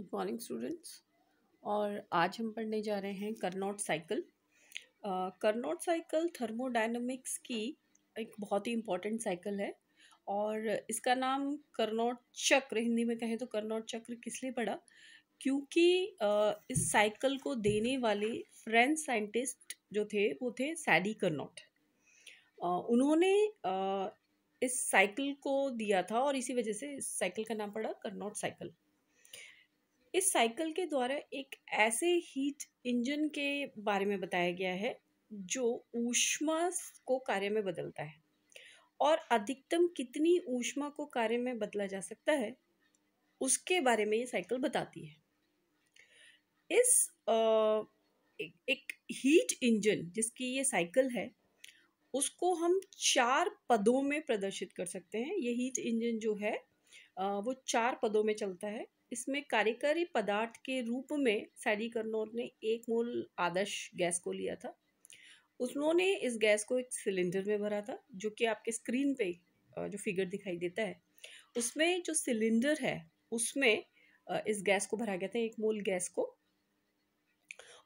good morning students और आज हम पढ़ने जा रहे हैं Carnot cycle Carnot cycle thermodynamics की एक बहुत ही इम्पॉर्टेंट साइकिल है और इसका नाम करनोट चक्र हिंदी में कहें तो करनोट चक्र किस लिए पड़ा क्योंकि uh, इस साइकिल को देने वाले फ्रेंच साइंटिस्ट जो थे वो थे सैडी करनोट uh, उन्होंने uh, इस साइकिल को दिया था और इसी वजह से इस साइकिल का नाम पड़ा करनोट साइकिल इस साइकिल के द्वारा एक ऐसे हीट इंजन के बारे में बताया गया है जो ऊष्मा को कार्य में बदलता है और अधिकतम कितनी ऊष्मा को कार्य में बदला जा सकता है उसके बारे में ये साइकिल बताती है इस आ, एक, एक हीट इंजन जिसकी ये साइकिल है उसको हम चार पदों में प्रदर्शित कर सकते हैं ये हीट इंजन जो है आ, वो चार पदों में चलता है इसमें कार्यकारी पदार्थ के रूप में सैडी कर्नोर ने एक मोल आदर्श गैस को लिया था उन्होंने इस गैस को एक सिलेंडर में भरा था जो कि आपके स्क्रीन पे जो फिगर दिखाई देता है उसमें जो सिलेंडर है उसमें इस गैस को भरा गया था एक मोल गैस को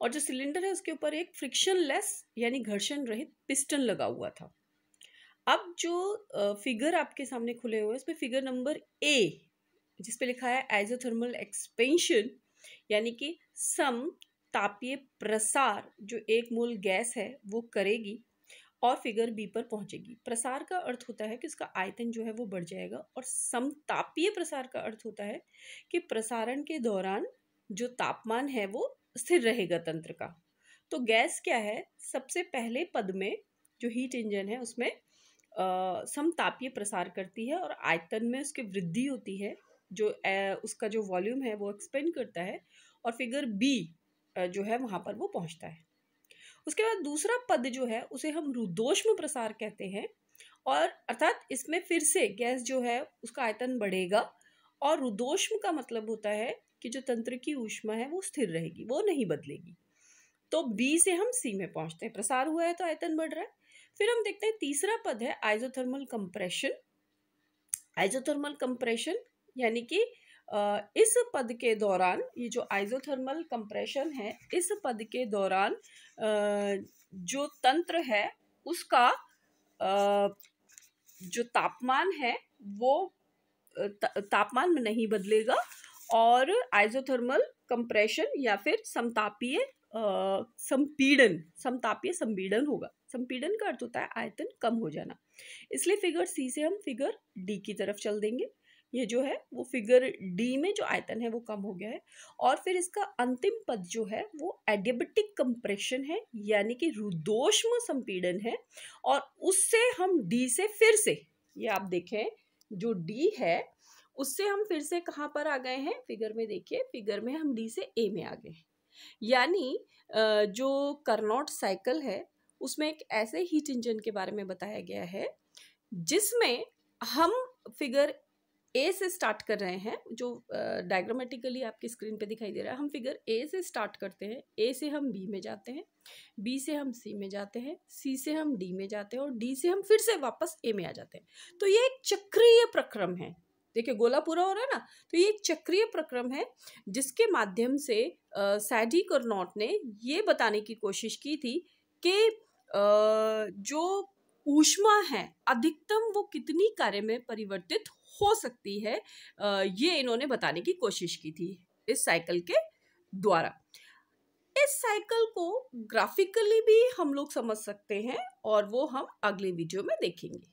और जो सिलेंडर है उसके ऊपर एक लेस यानी घर्षण रहित पिस्टन लगा हुआ था अब जो फिगर आपके सामने खुले हुए हैं उसमें फिगर नंबर ए जिस पे लिखा है एजोथर्मल एक्सपेंशन यानी कि सम तापीय प्रसार जो एक मूल गैस है वो करेगी और फिगर बी पर पहुंचेगी प्रसार का अर्थ होता है कि उसका आयतन जो है वो बढ़ जाएगा और समतापीय प्रसार का अर्थ होता है कि प्रसारण के दौरान जो तापमान है वो स्थिर रहेगा तंत्र का तो गैस क्या है सबसे पहले पद में जो हीट इंजन है उसमें समतापीय प्रसार करती है और आयतन में उसकी वृद्धि होती है जो उसका जो वॉल्यूम है वो एक्सपेंड करता है और फिगर बी जो है वहाँ पर वो पहुँचता है उसके बाद दूसरा पद जो है उसे हम रुदोष्म प्रसार कहते हैं और अर्थात इसमें फिर से गैस जो है उसका आयतन बढ़ेगा और रुदोष्म का मतलब होता है कि जो तंत्र की ऊष्मा है वो स्थिर रहेगी वो नहीं बदलेगी तो बी से हम सी में पहुंचते हैं प्रसार हुआ है तो आयतन बढ़ रहा है फिर हम देखते हैं तीसरा पद है आइजोथर्मल कंप्रेशन आइजोथर्मल कंप्रेशन यानी कि इस पद के दौरान ये जो आइजोथर्मल कंप्रेशन है इस पद के दौरान जो तंत्र है उसका जो तापमान है वो तापमान में नहीं बदलेगा और आइजोथर्मल कंप्रेशन या फिर समतापीय संपीड़न समतापीय संपीड़न होगा संपीड़न का अर्थ होता है आयतन कम हो जाना इसलिए फिगर सी से हम फिगर डी की तरफ चल देंगे ये जो है वो फिगर डी में जो आयतन है वो कम हो गया है और फिर इसका अंतिम पद जो है वो एडिबेटिक कंप्रेशन है यानी कि रुदोष्म संपीड़न है और उससे हम डी से फिर से ये आप देखें जो डी है उससे हम फिर से कहाँ पर आ गए हैं फिगर में देखिए फिगर में हम डी से ए में आ गए हैं यानी जो करनॉट साइकिल है उसमें एक ऐसे हीट इंजन के बारे में बताया गया है जिसमें हम फिगर ए से स्टार्ट कर रहे हैं जो डायग्रामेटिकली आपकी स्क्रीन पे दिखाई दे रहा है हम फिगर ए से स्टार्ट करते हैं ए से हम बी में जाते हैं बी से हम सी में जाते हैं सी से हम डी में जाते हैं और डी से हम फिर से वापस ए में आ जाते हैं तो ये एक चक्रीय प्रक्रम है देखिए गोला पूरा हो रहा है ना तो ये एक चक्रीय प्रक्रम है जिसके माध्यम से सैडी कर्नोट ने ये बताने की कोशिश की थी कि जो ऊष्मा है अधिकतम वो कितनी कार्य में परिवर्तित हो सकती है ये इन्होंने बताने की कोशिश की थी इस साइकिल के द्वारा इस साइकिल को ग्राफिकली भी हम लोग समझ सकते हैं और वो हम अगले वीडियो में देखेंगे